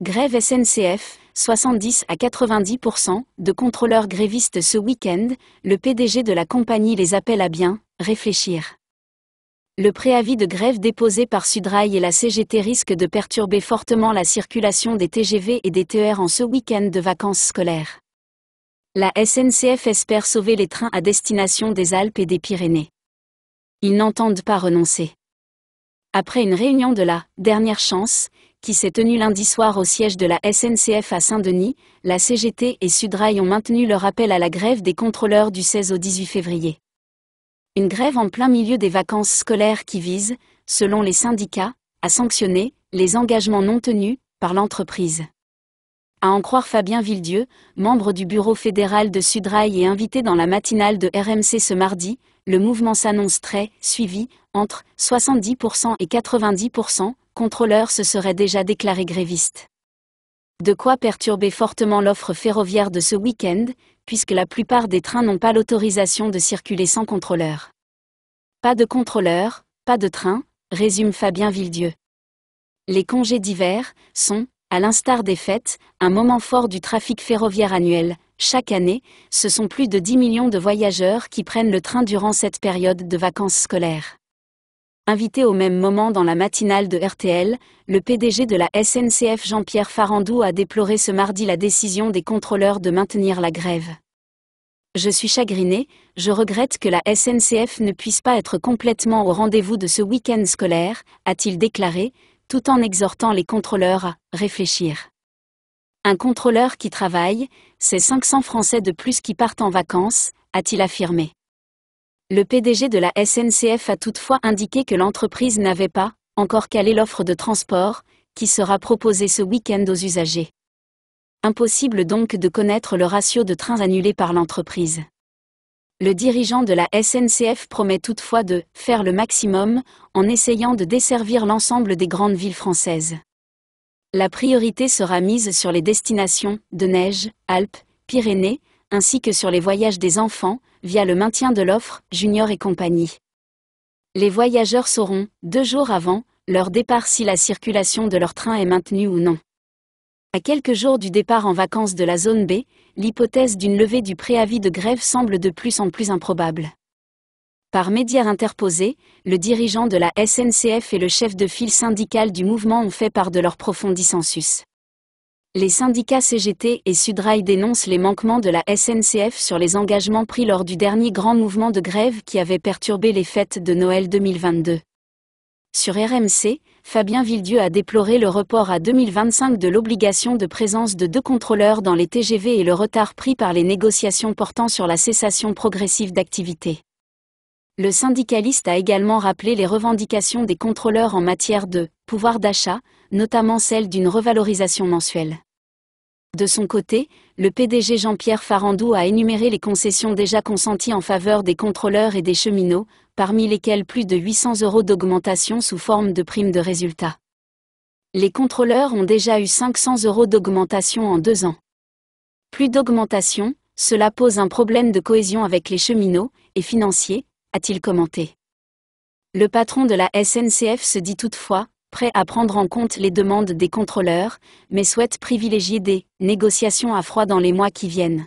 Grève SNCF, 70 à 90% de contrôleurs grévistes ce week-end, le PDG de la compagnie les appelle à bien réfléchir. Le préavis de grève déposé par Sudrail et la CGT risque de perturber fortement la circulation des TGV et des TER en ce week-end de vacances scolaires. La SNCF espère sauver les trains à destination des Alpes et des Pyrénées. Ils n'entendent pas renoncer. Après une réunion de la dernière chance, qui s'est tenue lundi soir au siège de la SNCF à Saint-Denis, la CGT et Sudrail ont maintenu leur appel à la grève des contrôleurs du 16 au 18 février. Une grève en plein milieu des vacances scolaires qui vise, selon les syndicats, à sanctionner les engagements non tenus par l'entreprise. À en croire Fabien Villedieu, membre du bureau fédéral de Sudrail et invité dans la matinale de RMC ce mardi, le mouvement s'annonce très suivi, entre 70% et 90% contrôleur se serait déjà déclaré gréviste. De quoi perturber fortement l'offre ferroviaire de ce week-end, puisque la plupart des trains n'ont pas l'autorisation de circuler sans contrôleur. Pas de contrôleur, pas de train, résume Fabien Villedieu. Les congés d'hiver sont, à l'instar des fêtes, un moment fort du trafic ferroviaire annuel. Chaque année, ce sont plus de 10 millions de voyageurs qui prennent le train durant cette période de vacances scolaires. Invité au même moment dans la matinale de RTL, le PDG de la SNCF Jean-Pierre Farandou a déploré ce mardi la décision des contrôleurs de maintenir la grève. Je suis chagriné, je regrette que la SNCF ne puisse pas être complètement au rendez-vous de ce week-end scolaire, a-t-il déclaré, tout en exhortant les contrôleurs à réfléchir. Un contrôleur qui travaille, c'est 500 Français de plus qui partent en vacances, a-t-il affirmé. Le PDG de la SNCF a toutefois indiqué que l'entreprise n'avait pas encore calé l'offre de transport qui sera proposée ce week-end aux usagers. Impossible donc de connaître le ratio de trains annulés par l'entreprise. Le dirigeant de la SNCF promet toutefois de faire le maximum en essayant de desservir l'ensemble des grandes villes françaises. La priorité sera mise sur les destinations de neige, Alpes, Pyrénées, ainsi que sur les voyages des enfants, via le maintien de l'offre, Junior et compagnie. Les voyageurs sauront, deux jours avant, leur départ si la circulation de leur train est maintenue ou non. À quelques jours du départ en vacances de la zone B, l'hypothèse d'une levée du préavis de grève semble de plus en plus improbable. Par médias interposés, le dirigeant de la SNCF et le chef de file syndical du mouvement ont fait part de leur profond dissensus les syndicats CGT et Sudrail dénoncent les manquements de la SNCF sur les engagements pris lors du dernier grand mouvement de grève qui avait perturbé les fêtes de Noël 2022. Sur RMC, Fabien Villedieu a déploré le report à 2025 de l'obligation de présence de deux contrôleurs dans les TGV et le retard pris par les négociations portant sur la cessation progressive d'activité. Le syndicaliste a également rappelé les revendications des contrôleurs en matière de pouvoir d'achat, notamment celle d'une revalorisation mensuelle. De son côté, le PDG Jean-Pierre Farandou a énuméré les concessions déjà consenties en faveur des contrôleurs et des cheminots, parmi lesquelles plus de 800 euros d'augmentation sous forme de primes de résultat. Les contrôleurs ont déjà eu 500 euros d'augmentation en deux ans. Plus d'augmentation, cela pose un problème de cohésion avec les cheminots, et financiers, a-t-il commenté. Le patron de la SNCF se dit toutefois, prêt à prendre en compte les demandes des contrôleurs, mais souhaite privilégier des négociations à froid dans les mois qui viennent.